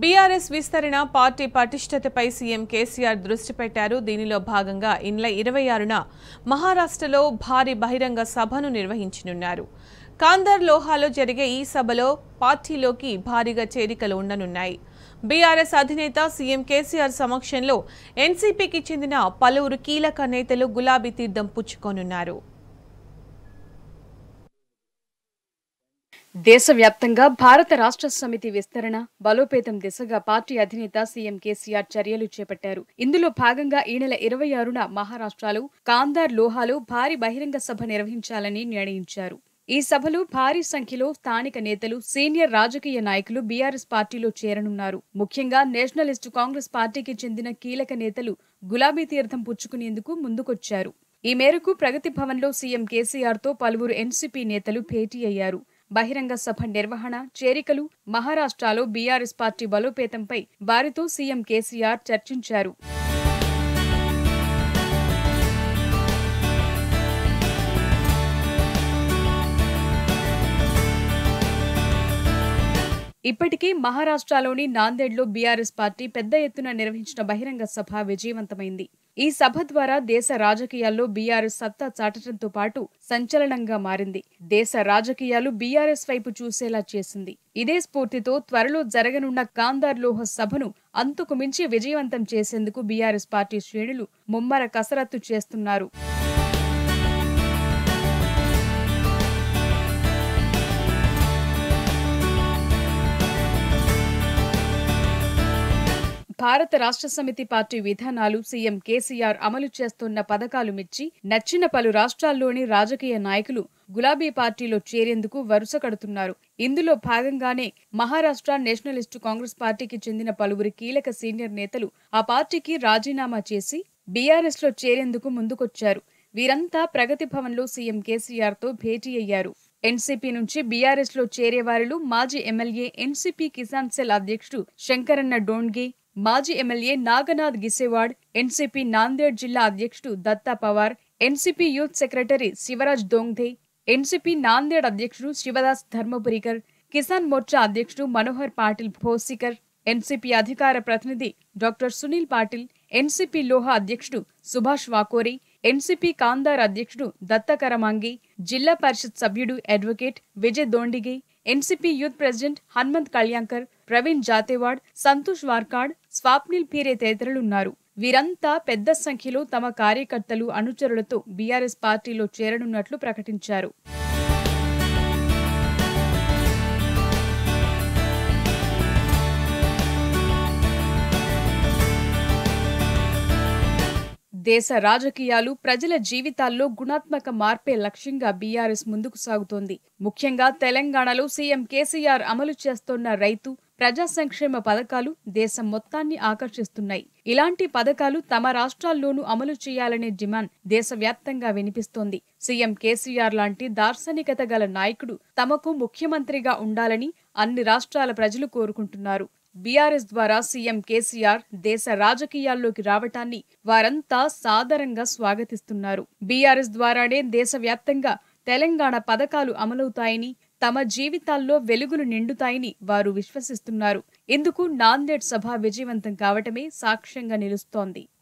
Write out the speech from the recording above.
BRS విస్తరణ party పటిష్టతపై CM KCR దృష్టి పెట్టారు దీనిలో భాగంగా ఇన్ల ఇరవై ఆరున మహారాష్ట్రలో భారీ బహిరంగ సభను నిర్వహించనున్నారు కాందర్ లోహాలో జరిగే ఈ సభలో పార్టీలోకి భారీగా చేరికలు ఉండనున్నాయి బీఆర్ఎస్ అధినేత సీఎం కేసీఆర్ సమక్షంలో ఎన్సీపీకి చెందిన పలువురు కీలక నేతలు గులాబీ తీర్థం పుచ్చుకోనున్నారు దేశవ్యాప్తంగా భారత రాష్ట్ర సమితి విస్తరణ బలోపేతం దిశగా పార్టీ అధినేత సీఎం కేసీఆర్ చర్యలు చేపట్టారు ఇందులో భాగంగా ఈ నెల ఇరవై ఆరున మహారాష్ట్రలో కాందార్ లోహాలో భారీ బహిరంగ సభ నిర్వహించాలని నిర్ణయించారు ఈ సభలో భారీ సంఖ్యలో స్థానిక నేతలు సీనియర్ రాజకీయ నాయకులు బీఆర్ఎస్ పార్టీలో చేరనున్నారు ముఖ్యంగా నేషనలిస్టు కాంగ్రెస్ పార్టీకి చెందిన కీలక నేతలు గులాబీ తీర్థం పుచ్చుకునేందుకు ముందుకొచ్చారు ఈ మేరకు ప్రగతి భవన్లో సీఎం కేసీఆర్తో పలువురు ఎన్సీపీ నేతలు భేటీ అయ్యారు బహిరంగ సభ నిర్వహణ చేరికలు మహారాష్ట్రలో బీఆర్ఎస్ పార్టీ బలోపేతంపై వారితో సీఎం కేసీఆర్ చర్చించారు ఇప్పటికీ మహారాష్ట్రలోని నాందేడ్లో బీఆర్ఎస్ పార్టీ పెద్ద ఎత్తున నిర్వహించిన బహిరంగ సభ విజయవంతమైంది ఈ సభ ద్వారా దేశ రాజకీయాల్లో బీఆర్ఎస్ సత్తా చాటడంతో పాటు సంచలనంగా మారింది దేశ రాజకీయాలు బీఆర్ఎస్ వైపు చూసేలా చేసింది ఇదే స్ఫూర్తితో త్వరలో జరగనున్న కాందార్ లోహ సభను అంతకుమించి మించి విజయవంతం చేసేందుకు బీఆర్ఎస్ పార్టీ శ్రేణులు ముమ్మర కసరత్తు చేస్తున్నారు భారత రాష్ట్ర సమితి పార్టీ విధానాలు సీఎం కేసీఆర్ అమలు చేస్తున్న పథకాలు మెచ్చి నచ్చిన పలు రాష్ట్రాల్లోని రాజకీయ నాయకులు గులాబీ పార్టీలో చేరేందుకు వరుస కడుతున్నారు ఇందులో భాగంగానే మహారాష్ట్ర నేషనలిస్టు కాంగ్రెస్ పార్టీకి చెందిన పలువురు కీలక సీనియర్ నేతలు ఆ పార్టీకి రాజీనామా చేసి బీఆర్ఎస్ లో చేరేందుకు ముందుకొచ్చారు వీరంతా ప్రగతి భవన్లో సీఎం కేసీఆర్ తో భేటీ అయ్యారు ఎన్సీపీ నుంచి లో చేరే వారిలో మాజీ ఎమ్మెల్యే ఎన్సీపీ కిసాన్ సెల్ అధ్యక్షుడు శంకరన్న డోన్గే मजी M L Nagnath Gisewad NCP Nanded जिला अद्यक्ष Datta Pawar NCP youth secretary Shivraj Dongdhe NCP Nanded अध्यक्ष शिवदास धर्मपुरीकर किसान मोर्चा अध्यक्ष मनोहर पाटील भोसीकर एनसीपी अधिकार प्रतिनिधि डॉक्टर सुनील पाटील एनसीपी लोह अध्यक्ष सुभाष वाकोरी एनसीपी कांदार अध्यक्ष दत्तकरमांगी जिला परिषद सभ्युड़ advocate Vijay Dondige NCP youth president Hanumant Kalyankar Praveen Jatewad Santosh Warkad Swapnil Peere తదితరులున్నారు వీరంతా పెద్ద సంఖ్యలో తమ కార్యకర్తలు అనుచరులతో బీఆర్ఎస్ పార్టీలో చేరనున్నట్లు ప్రకటించారు దేశ రాజకీయాలు ప్రజల జీవితాల్లో గుణాత్మక మార్పే లక్ష్యంగా బీఆర్ఎస్ ముందుకు సాగుతోంది ముఖ్యంగా తెలంగాణలో సీఎం కేసీఆర్ అమలు చేస్తోన్న రైతు ప్రజా సంక్షేమ పథకాలు దేశం మొత్తాన్ని ఆకర్షిస్తున్నాయి ఇలాంటి పథకాలు తమ రాష్ట్రాల్లోనూ అమలు చేయాలనే డిమాండ్ దేశవ్యాప్తంగా వినిపిస్తోంది సీఎం కేసీఆర్ లాంటి దార్శనికత గల నాయకుడు తమకు ముఖ్యమంత్రిగా ఉండాలని అన్ని రాష్ట్రాల ప్రజలు కోరుకుంటున్నారు బీఆర్ఎస్ ద్వారా సీఎం కేసీఆర్ దేశ రాజకీయాల్లోకి రావటాన్ని వారంతా సాదరంగా స్వాగతిస్తున్నారు బీఆర్ఎస్ ద్వారానే దేశవ్యాప్తంగా తెలంగాణ పథకాలు అమలవుతాయని తమ జీవితాల్లో వెలుగులు నిండుతాయని వారు విశ్వసిస్తున్నారు ఇందుకు నాందేడ్ సభ విజయవంతం కావటమే సాక్ష్యంగా నిలుస్తోంది